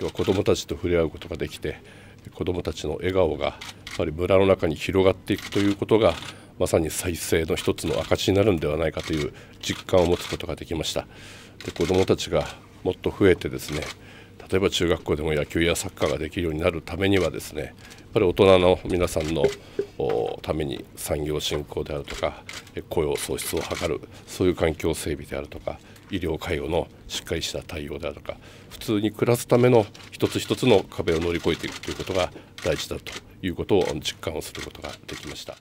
今日は子どもたちと触れ合うことができて子どもたちの笑顔がやっぱり村の中に広がっていくということがまさに再生の一つの証になるんではないかという実感を持つことができましたで子どもたちがもっと増えてですね例えば中学校でも野球やサッカーができるようになるためにはですねやっぱり大人の皆さんのために産業振興であるとか雇用創出を図るそういう環境整備であるとか医療介護のしっかりした対応であるとか普通に暮らすための一つ一つの壁を乗り越えていくということが大事だということを実感をすることができました。